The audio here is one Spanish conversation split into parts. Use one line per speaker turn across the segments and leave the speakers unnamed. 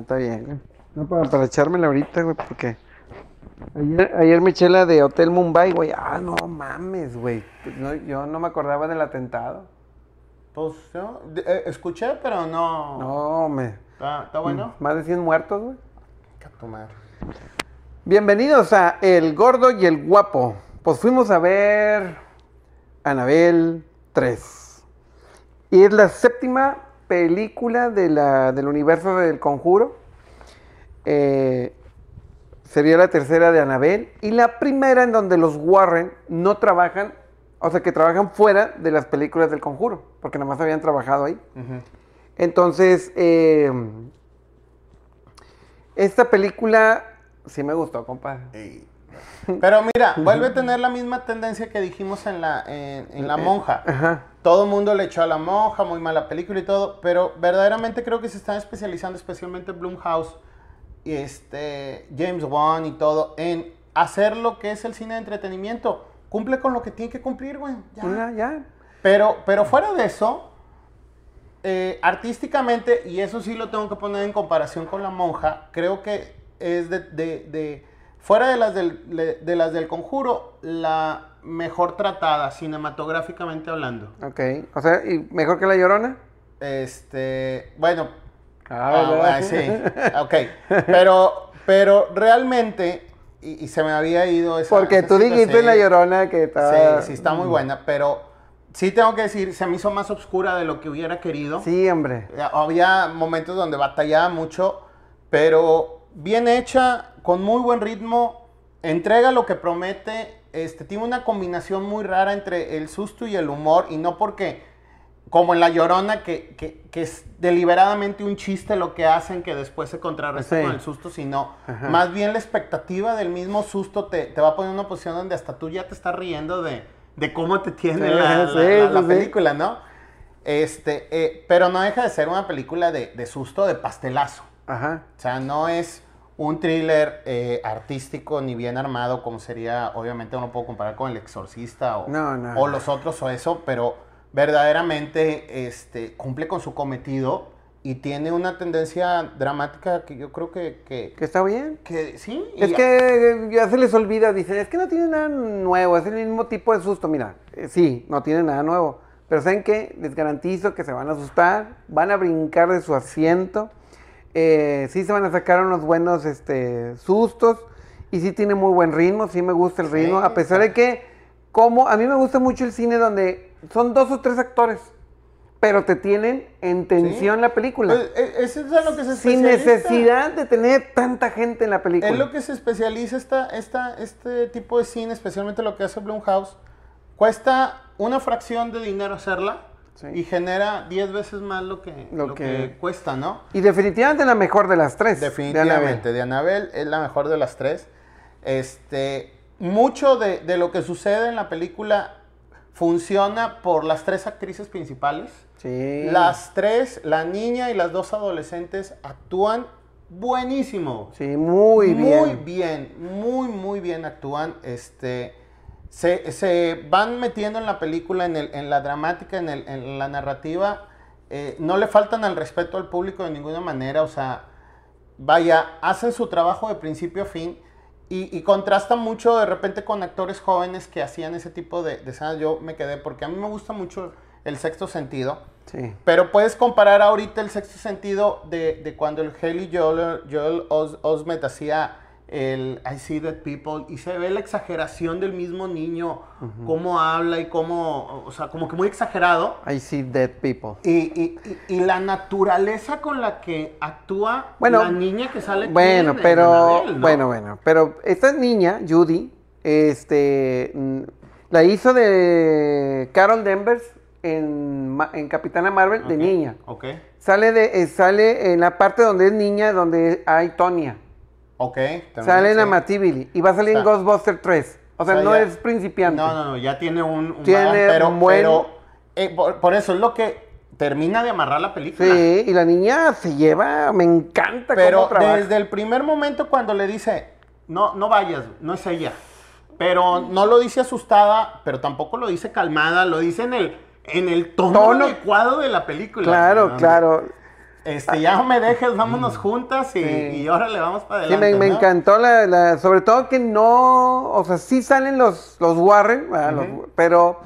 está bien, No, para, para echármela ahorita, güey, porque. Ayer, me eché la de Hotel Mumbai, güey. Ah, no mames, güey.
yo no me acordaba del atentado. Pues, ¿no? Eh, escuché, pero no. No, me. ¿Está, bueno? Mm,
más de 100 muertos, güey. Bienvenidos a El Gordo y el Guapo. Pues fuimos a ver. Anabel 3. Y es la séptima película de la, del universo del conjuro. Eh, sería la tercera de Anabel. Y la primera en donde los Warren no trabajan, o sea, que trabajan fuera de las películas del conjuro, porque nada más habían trabajado ahí. Entonces, eh, esta película sí me gustó, compadre.
Pero mira, vuelve a tener la misma tendencia que dijimos en La, en, la eh, Monja. Todo el mundo le echó a La Monja, muy mala película y todo, pero verdaderamente creo que se están especializando, especialmente Blumhouse, y este, James Wan y todo, en hacer lo que es el cine de entretenimiento. Cumple con lo que tiene que cumplir, güey. Ya, ya. Pero, pero fuera de eso, eh, artísticamente, y eso sí lo tengo que poner en comparación con La Monja, creo que es de Fuera de las del, de las del conjuro, la mejor tratada, cinematográficamente hablando. Ok. O sea, ¿y mejor que La Llorona? Este, bueno. Ah, ah bueno. sí. Ok. Pero, pero realmente, y, se me había ido esa. Porque tú dijiste La
Llorona que estaba. Sí, sí, está muy buena,
pero sí tengo que decir, se me hizo más oscura de lo que hubiera querido. Sí, hombre. Eh, había momentos donde batallaba mucho, pero bien hecha, con muy buen ritmo, entrega lo que promete, este, tiene una combinación muy rara entre el susto y el humor, y no porque, como en La Llorona, que, es deliberadamente un chiste lo que hacen que después se contrarresta con el susto, sino más bien la expectativa del mismo susto te, va a poner en una posición donde hasta tú ya te estás riendo de, cómo te tiene la, película, ¿no? Este, eh, pero no deja de ser una película de susto, de pastelazo. Ajá. O sea, no es un thriller eh, artístico ni bien armado como sería, obviamente no puedo comparar con El Exorcista o, o los otros o eso, pero verdaderamente este, cumple con su cometido y tiene una tendencia dramática que yo creo que... Que, está bien. Que sí. Es
que ya se les olvida, dicen, es que no tiene nada nuevo, es el mismo tipo de susto, mira, eh, sí, no tiene nada nuevo. Pero ¿saben qué? Les garantizo que se van a asustar, van a brincar de su asiento eh, sí se van a sacar unos buenos este, sustos. Y sí tiene muy buen ritmo, sí me gusta el ritmo. a pesar de que, como a mí me gusta mucho el cine donde son dos o tres actores, pero te tienen en tensión la película. Pues,
e, e, Sin necesidad
de tener tanta gente en la película. Es lo
que se especializa esta, esta, este tipo de cine, especialmente lo que hace Blumhouse. Cuesta una fracción de dinero hacerla y genera 10 veces más lo que, lo, que... cuesta, ¿no?
Y definitivamente la mejor de las tres.
Definitivamente, de Anabel, es la mejor de las tres. Este, mucho de, de, lo que sucede en la película funciona por las tres actrices principales.
Sí. Las
tres, la niña y las dos adolescentes actúan buenísimo.
Sí, muy bien. Muy
bien, muy, muy bien actúan. Este, se, van metiendo en la película, en, el, en la dramática, en, el, en la narrativa. Eh, no le faltan al respeto al público de ninguna manera. O sea, vaya, hacen su trabajo de principio a fin. Y, contrastan contrasta mucho de repente con actores jóvenes que hacían ese tipo de, escenas. Yo me quedé porque a mí me gusta mucho el sexto sentido. Sí. Pero puedes comparar ahorita el sexto sentido de, de cuando el Haley Joel, Joel Os, Osment hacía el I see dead people, y se ve la exageración del mismo niño, cómo habla y cómo, o sea, como que muy exagerado.
I see dead people.
Y, y, la naturaleza con la que actúa bueno, la niña que sale. Bueno, pero,
bueno, bueno, pero esta niña, Judy, este, mm, la hizo de Carol Denvers en, en Capitana Marvel de niña. Sale, de, eh, sale en la parte donde es niña, donde hay Tonya.
Ok. Sale en
Matibili y va a salir en Ghostbuster 3. O sea, no es
principiante. No, no, no, ya tiene un, tiene pero, un buen... Eh, por, eso es lo que termina de amarrar la película. Sí,
y la niña se lleva, me
encanta pero desde el primer momento cuando le dice, "No, no vayas, no es ella." Pero no lo dice asustada, pero tampoco lo dice calmada, lo dice en el en el tono, adecuado de la película. Claro, claro. Este, ya no me dejes, vámonos mm. juntas y, ahora le vamos para adelante. me, encantó,
la, sobre todo que no, o sea, sí salen los, los Warren, ah, pero,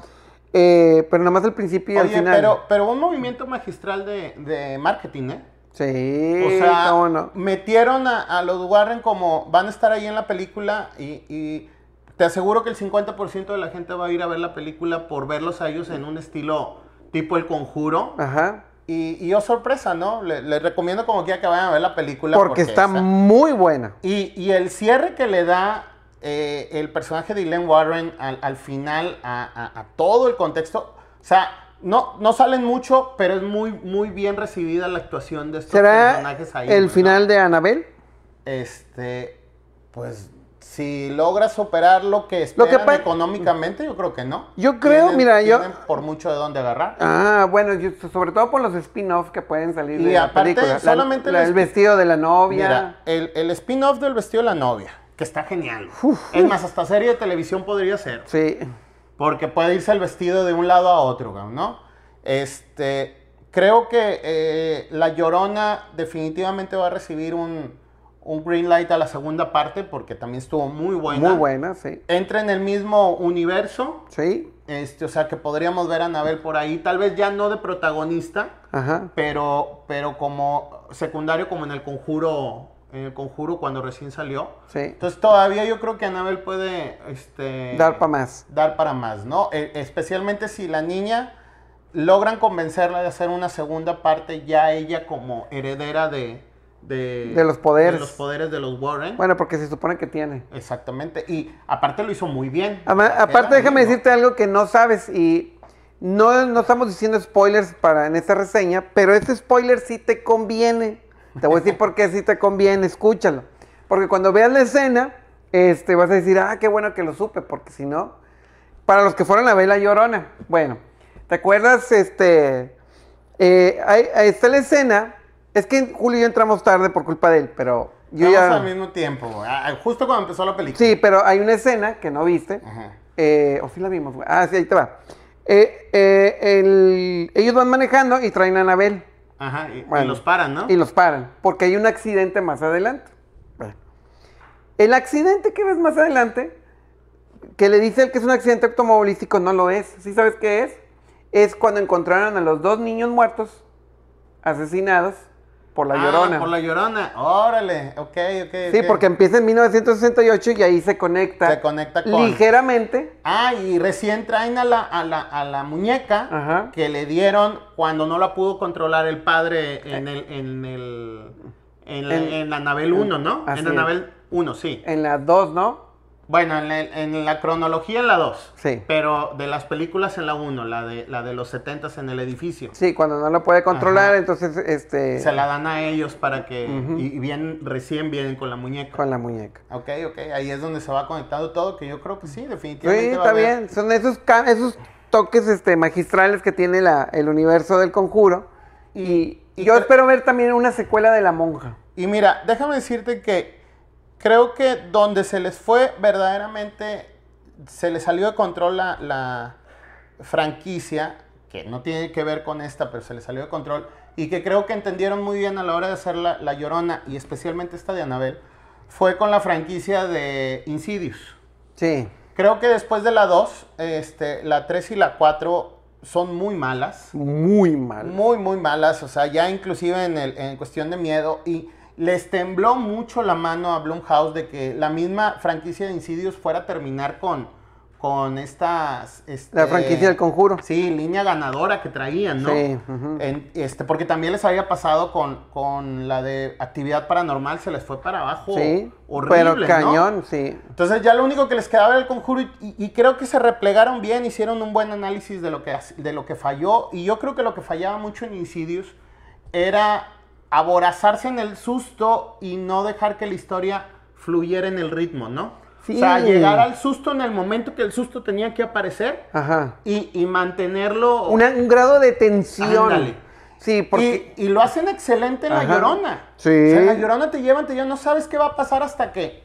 eh, pero nada más al principio y final. Pero,
pero un movimiento magistral de, marketing, ¿eh? Sí, o sea, metieron a, los Warren como van a estar ahí en la película y, te aseguro que el 50% de la gente va a ir a ver la película por verlos a ellos en un estilo tipo el conjuro. Ajá y, yo sorpresa, ¿no? Les le recomiendo como que ya que vayan a ver la película. Porque, está
muy buena.
Y, el cierre que le da eh, el personaje de Elaine Warren al, final a, todo el contexto. O sea, no, no salen mucho, pero es muy, muy bien recibida la actuación de estos personajes ahí. ¿El final de anabel Este, pues si logras superar lo que es económicamente, yo creo que no.
Yo creo, mira, yo
por mucho de dónde agarrar.
Ah, bueno, sobre todo por los spin-offs que pueden salir y de la película. Solamente la, el, vestido
de la novia. Mira, el, spin-off del vestido de la novia, que está genial. es más, hasta serie de televisión podría ser. Sí. Porque puede irse el vestido de un lado a otro, ¿no? Este, creo que eh, La Llorona definitivamente va a recibir un un green light a la segunda parte porque también estuvo muy buena. Muy buena, sí. Entra en el mismo universo. Sí. Este, o sea que podríamos ver a Anabel por ahí, tal vez ya no de protagonista, Ajá. pero pero como secundario como en el conjuro en el conjuro cuando recién salió. Sí. Entonces todavía yo creo que Anabel puede este dar para más. Dar para más, ¿no? E, especialmente si la niña logran convencerla de hacer una segunda parte ya ella como heredera de de, los poderes. De los poderes de los Warren. Bueno, porque se supone que tiene. Exactamente. Y aparte lo hizo muy bien. aparte, déjame
decirte algo que no sabes y no, no estamos diciendo spoilers para en esta reseña, pero este spoiler sí te conviene. Te voy a decir por qué sí te conviene, escúchalo. Porque cuando veas la escena, este, vas a decir, ah, qué bueno que lo supe, porque si no, para los que fueron a ver La Llorona, bueno, ¿te acuerdas? Este, eh, ahí está la escena es que Julio y yo entramos tarde por culpa de él, pero yo Estamos ya... al
mismo tiempo, güey. Ah, justo cuando empezó la película. Sí, pero hay una escena
que no viste. Eh, o sí la vimos, güey. Ah, sí, ahí te va. Eh, eh, el... Ellos van manejando y traen a Anabel.
Ajá, y, los paran, ¿no? Y
los paran, porque hay un accidente más adelante. El accidente que ves más adelante, que le dice el que es un accidente automovilístico, no lo es. ¿Sí sabes qué es? Es cuando encontraron a los dos niños muertos, asesinados, por la ah, Llorona. Por la Llorona.
Órale, ok, ok. Sí, porque
empieza en 1968 y ahí se conecta. Se conecta
con. Ligeramente. Ah, y recién traen a la, a la, muñeca que le dieron cuando no la pudo controlar el padre en el. En el en la, Nabel 1, ¿no? en la Anabel 1, sí. En la 2, ¿no? Bueno, en la, cronología en la 2. Sí. Pero de las películas en la 1, la de, la de los 70 en el edificio. Sí, cuando no lo puede controlar,
entonces este... Se la
dan a ellos para que... Y bien, recién vienen con la muñeca. Con la muñeca. Ok, ok. Ahí es donde se va conectado todo, que yo creo que sí, definitivamente. Sí, está bien.
Son esos, esos toques este, magistrales que tiene
la, el universo del conjuro. y yo espero ver también una secuela de La Monja. Y mira, déjame decirte que creo que donde se les fue verdaderamente, se les salió de control la, franquicia, que no tiene que ver con esta, pero se les salió de control, y que creo que entendieron muy bien a la hora de hacer La, Llorona, y especialmente esta de Anabel, fue con la franquicia de Insidious. Sí. Creo que después de la 2, este, la 3 y la 4 son muy malas.
Muy malas.
Muy, muy malas. O sea, ya inclusive en, en cuestión de miedo. Y les tembló mucho la mano a Blumhouse de que la misma franquicia de Insidious fuera a terminar con, con estas... Este, la franquicia del conjuro. Sí, línea ganadora que traían, ¿no? Sí. este, porque también les había pasado con, la de actividad paranormal, se les fue para abajo. Sí. Horrible, pero cañón, sí. Entonces ya lo único que les quedaba era el conjuro y, creo que se replegaron bien, hicieron un buen análisis de lo, que, de lo que falló y yo creo que lo que fallaba mucho en Insidious era aborazarse en el susto y no dejar que la historia fluyera en el ritmo, ¿no? O sea, llegar al susto en el momento que el susto tenía que aparecer Y, mantenerlo... un grado de tensión. Sí, porque... Y, lo hacen excelente en La Llorona. Sí. O sea, en La Llorona te llevan, te llevan, no sabes qué va a pasar hasta que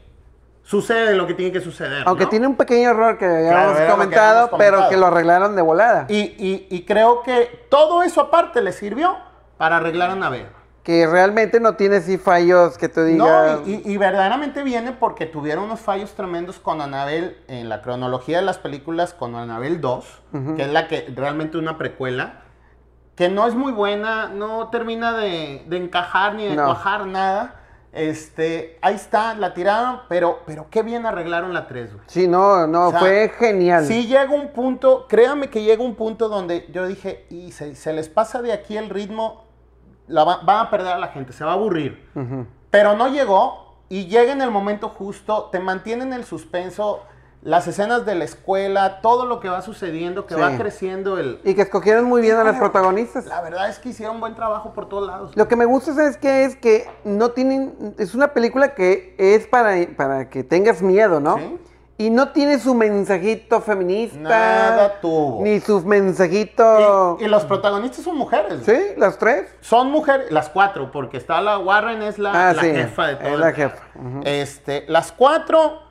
sucede lo que tiene que suceder. Aunque tiene
un pequeño error que ya comentado, pero que lo arreglaron de volada.
Y, creo que todo eso aparte le sirvió para arreglar a Navea
que realmente no tiene así fallos que te diga. No,
y, verdaderamente viene porque tuvieron unos fallos tremendos con Anabel en la cronología de las películas con Anabel 2, que es la que realmente una precuela, que no es muy buena, no termina de, encajar ni de nada. Este, ahí está, la tiraron, pero, pero qué bien arreglaron la 3, güey. Sí,
no, no, fue genial. Sí
llega un punto, créame que llega un punto donde yo dije, y se, se les pasa de aquí el ritmo va, van a perder a la gente, se va a aburrir. Pero no llegó y llega en el momento justo, te mantienen el suspenso las escenas de la escuela, todo lo que va sucediendo, que va creciendo el...
Y que escogieron muy bien a los protagonistas.
La verdad es que hicieron buen trabajo por todos lados.
Lo que me gusta es que es que no tienen... Es una película que es para, para que tengas miedo, ¿no? Y no
tiene su mensajito feminista. Nada tuvo. Ni sus mensajitos. Y, los protagonistas son mujeres. Sí, las tres. Son mujeres, las cuatro, porque está la Warren, es la, ah, jefa de todo. Es la jefa. este, las cuatro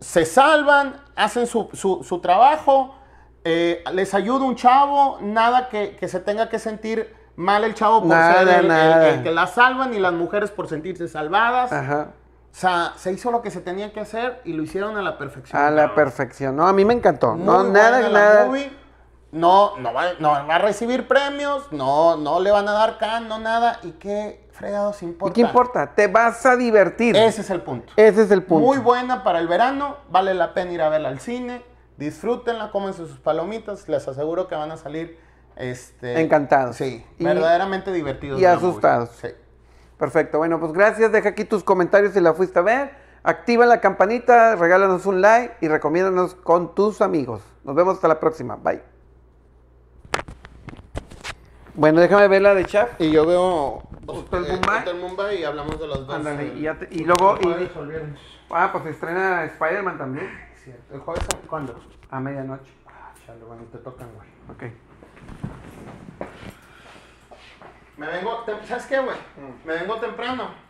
se salvan, hacen su, su, trabajo, eh, les ayuda un chavo, nada que, se tenga que sentir mal el chavo por ser el, que la salvan y las mujeres por sentirse salvadas. Ajá. O sea, se hizo lo que se tenía que hacer y lo hicieron a la perfección. A la
perfección. No, a mí me encantó. no, nada, nada.
No, no va, a recibir premios, no, no le van a dar can, no nada. ¿Y qué fregados importa? ¿Y qué importa? Te vas a divertir. Ese es el punto.
Ese es el punto. Muy
buena para el verano, vale la pena ir a verla al cine, disfrútenla, cómense sus palomitas, les aseguro que van a salir este,
encantados. Sí, verdaderamente
divertidos. Y asustados.
Sí. Perfecto, bueno, pues gracias. Deja aquí tus comentarios si la fuiste a ver. Activa la campanita, regálanos un like y recomiéndanos con tus amigos. Nos vemos hasta la próxima. Bye. Bueno, déjame ver la de chat. Y yo veo
pues, Hotel, eh, y hablamos de
los dos. Eh, y, luego... ah, pues estrena Spider-Man también. ¿El
jueves cuándo? A medianoche. Ah, chale, bueno, te tocan, güey. Ok. Me vengo, ¿sabes qué, güey? Mm. Me vengo temprano